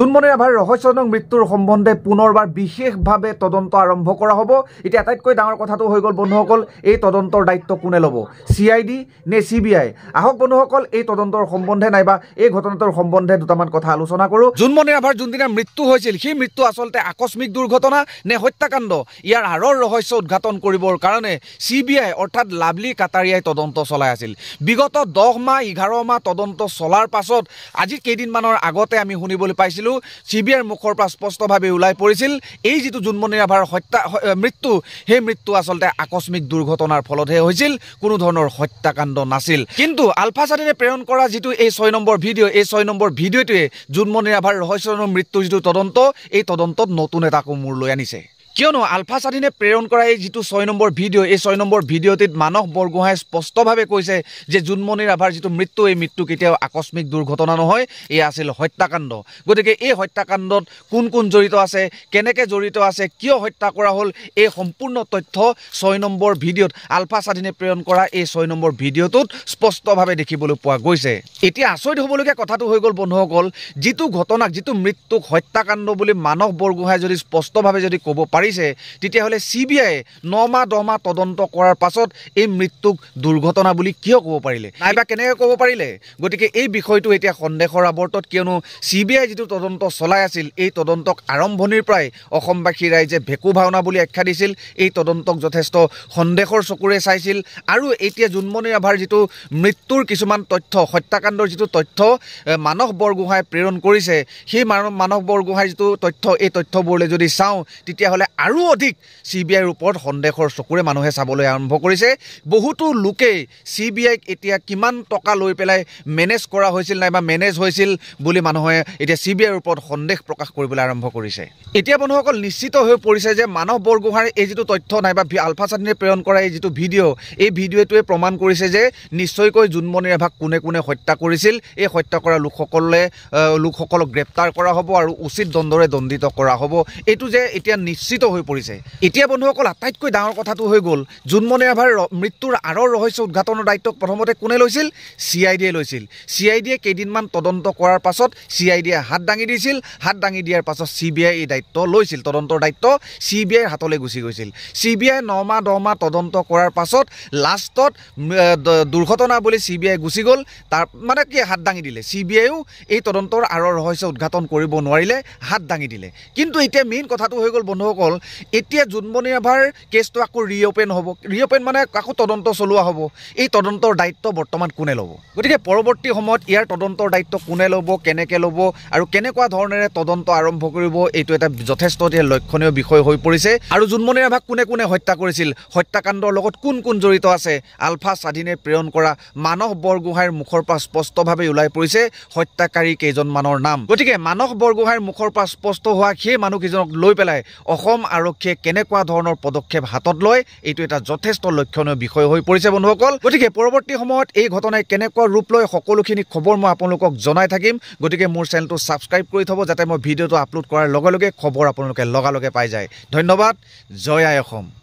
জুনমণি ৰাভাৰ ৰহস্যজনক মৃত্যুৰ সম্বন্ধে পুনৰবাৰ বিশেষভাৱে তদন্ত আৰম্ভ কৰা হ'ব এতিয়া আটাইতকৈ ডাঙৰ কথাটো হৈ গ'ল বন্ধুসকল এই তদন্তৰ দায়িত্ব কোনে ল'ব চি আই ডি নে চি বি আই আহক বন্ধুসকল এই তদন্তৰ সম্বন্ধে নাইবা এই ঘটনাটোৰ সম্বন্ধে দুটামান কথা আলোচনা কৰোঁ জুনমণি ৰাভাৰ যোনদিনা মৃত্যু হৈছিল সেই মৃত্যু আচলতে আকস্মিক দুৰ্ঘটনা নে হত্যাকাণ্ড ইয়াৰ আঁৰৰ ৰহস্য উদঘাটন কৰিবৰ কাৰণে চি বি আই অৰ্থাৎ লাভলি কাটাৰিয়াই তদন্ত চলাই আছিল বিগত দহ মাহ এঘাৰ মাহ তদন্ত চলাৰ পাছত আজি কেইদিনমানৰ আগতে আমি শুনিবলৈ পাইছিলোঁ আছিলোঁ চি বি আইৰ মুখৰ পৰা স্পষ্টভাৱে ওলাই পৰিছিল এই যিটো জোনমণি ৰাভাৰ হত্যা মৃত্যু সেই মৃত্যু আচলতে আকস্মিক দুৰ্ঘটনাৰ ফলতহে হৈছিল কোনো ধৰণৰ হত্যাকাণ্ড নাছিল কিন্তু আলফা স্বাধীনে প্ৰেৰণ কৰা যিটো এই ছয় নম্বৰ ভিডিঅ' এই ছয় নম্বৰ ভিডিঅ'টোৱে জোনমণি ৰাভাৰ ৰহস্যজনৰ মৃত্যুৰ যিটো তদন্ত এই তদন্তত নতুন এটা কোমোৰ লৈ আনিছে কিয়নো আলফা স্বাধীনে প্ৰেৰণ কৰা এই যিটো ছয় নম্বৰ ভিডিঅ' এই ছয় নম্বৰ ভিডিঅ'টিত মানস বৰগোহাঁই স্পষ্টভাৱে কৈছে যে জোনমণি ৰাভাৰ যিটো মৃত্যু এই মৃত্যু কেতিয়াও আকস্মিক দুৰ্ঘটনা নহয় এয়া আছিল হত্যাকাণ্ড গতিকে এই হত্যাকাণ্ডত কোন কোন জড়িত আছে কেনেকৈ জড়িত আছে কিয় হত্যা কৰা হ'ল এই সম্পূৰ্ণ তথ্য ছয় নম্বৰ ভিডিঅ'ত আলফা স্বাধীনে প্ৰেৰণ কৰা এই ছয় নম্বৰ ভিডিঅ'টোত স্পষ্টভাৱে দেখিবলৈ পোৱা গৈছে এতিয়া আচৰিত হ'বলগীয়া কথাটো হৈ গ'ল বন্ধুসকল যিটো ঘটনাক যিটো মৃত্যুক হত্যাকাণ্ড বুলি মানস বৰগোহাঁই যদি স্পষ্টভাৱে যদি ক'ব পাৰি পাৰিছে তেতিয়াহ'লে চি বি আয়ে নমাহ মাহ তদন্ত কৰাৰ পাছত এই মৃত্যুক দুৰ্ঘটনা বুলি কিয় ক'ব পাৰিলে নাইবা কেনেকৈ ক'ব পাৰিলে গতিকে এই বিষয়টো এতিয়া সন্দেহৰ আৱৰ্তত কিয়নো চি বি আই যিটো তদন্ত চলাই আছিল এই তদন্তক আৰম্ভণিৰ পৰাই অসমবাসী ৰাইজে ভেকু ভাওনা বুলি আখ্যা দিছিল এই তদন্তক যথেষ্ট সন্দেহৰ চকুৰে চাইছিল আৰু এতিয়া জোনমণি ৰাভাৰ যিটো মৃত্যুৰ কিছুমান তথ্য হত্যাকাণ্ডৰ যিটো তথ্য মানস বৰগোহাঁই প্ৰেৰণ কৰিছে সেই মানস বৰগোহাঁইৰ যিটো তথ্য এই তথ্যবোৰলৈ যদি চাওঁ তেতিয়াহ'লে আৰু অধিক চি বি আইৰ ওপৰত সন্দেহৰ চকুৰে মানুহে চাবলৈ আৰম্ভ কৰিছে বহুতো লোকেই চি বি আইক এতিয়া কিমান টকা লৈ পেলাই মেনেজ কৰা হৈছিল নাইবা মেনেজ হৈছিল বুলি মানুহে এতিয়া চি বি আইৰ ওপৰত সন্দেহ প্ৰকাশ কৰিবলৈ আৰম্ভ কৰিছে এতিয়া বন্ধুসকল নিশ্চিত হৈ পৰিছে যে মানৱ বৰগোহাঁইৰ এই যিটো তথ্য নাইবা আলফা চাটনিৰে প্ৰেৰণ কৰা এই যিটো ভিডিঅ' এই ভিডিঅ'টোৱে প্ৰমাণ কৰিছে যে নিশ্চয়কৈ জোনমণি এভাগ কোনে কোনে হত্যা কৰিছিল এই হত্যা কৰা লোকসকলে লোকসকলক গ্ৰেপ্তাৰ কৰা হ'ব আৰু উচিত দণ্ডৰে দণ্ডিত কৰা হ'ব এইটো যে এতিয়া নিশ্চিত হৈ পৰিছে এতিয়া বন্ধুসকল আটাইতকৈ ডাঙৰ কথাটো হৈ গ'ল জুনমণি ৰাভাৰ মৃত্যুৰ আঁৰৰ ৰহস্য উদঘাটনৰ দায়িত্ব প্ৰথমতে কোনে লৈছিল চি আই ডিয়ে লৈছিল চি আই ডিয়ে কেইদিনমান তদন্ত কৰাৰ পাছত চি আই ডিয়ে হাত দাঙি দিছিল হাত দাঙি দিয়াৰ পাছত চি বি আই এই দায়িত্ব লৈছিল তদন্তৰ দায়িত্ব চি বি আইৰ হাতলৈ গুচি গৈছিল চি বি আই নমাহ দহমাহ তদন্ত কৰাৰ পাছত লাষ্টত দুৰ্ঘটনা বুলি চি বি আই গুচি গ'ল তাৰ মানে কি হাত দাঙি দিলে চি বি আইও এই তদন্তৰ আঁৰৰ ৰহস্য উদঘাটন কৰিব নোৱাৰিলে হাত দাঙি দিলে কিন্তু এতিয়া মেইন কথাটো হৈ গ'ল বন্ধুসকল এতিয়া জোনমণি ৰাভাৰ কেছটো আকৌ ৰিঅ'পেন হ'ব ৰিঅ'পেন মানে আকৌ তদন্ত চলোৱা হ'ব এই তদন্তৰ দায়িত্ব বৰ্তমান কোনে ল'ব গতিকে পৰৱৰ্তী সময়ত ইয়াৰ তদন্তৰ দায়িত্ব কোনে ল'ব কেনেকৈ ল'ব আৰু কেনেকুৱা ধৰণেৰে তদন্ত আৰম্ভ কৰিব এইটো এটা যথেষ্ট এতিয়া লক্ষণীয় বিষয় হৈ পৰিছে আৰু জোনমণি ৰাভাক কোনে কোনে হত্যা কৰিছিল হত্যাকাণ্ডৰ লগত কোন কোন জড়িত আছে আলফা স্বাধীনে প্ৰেৰণ কৰা মানস বৰগোহাঁইৰ মুখৰ পৰা স্পষ্টভাৱে ওলাই পৰিছে হত্যাকাৰী কেইজনমানৰ নাম গতিকে মানস বৰগোহাঁইৰ মুখৰ পৰা স্পষ্ট হোৱা সেই মানুহকেইজনক লৈ পেলাই অসম আৰক্ষীয়ে কেনেকুৱা ধৰণৰ পদক্ষেপ হাতত লয় এইটো এটা যথেষ্ট লক্ষণীয় বিষয় হৈ পৰিছে বন্ধুসকল গতিকে পৰৱৰ্তী সময়ত এই ঘটনাই কেনেকুৱা ৰূপ লয় সকলোখিনি খবৰ মই আপোনালোকক জনাই থাকিম গতিকে মোৰ চেনেলটো ছাবস্ক্ৰাইব কৰি থ'ব যাতে মই ভিডিঅ'টো আপলোড কৰাৰ লগে লগে খবৰ আপোনালোকে লগালগে পাই যায় ধন্যবাদ জয় আই অসম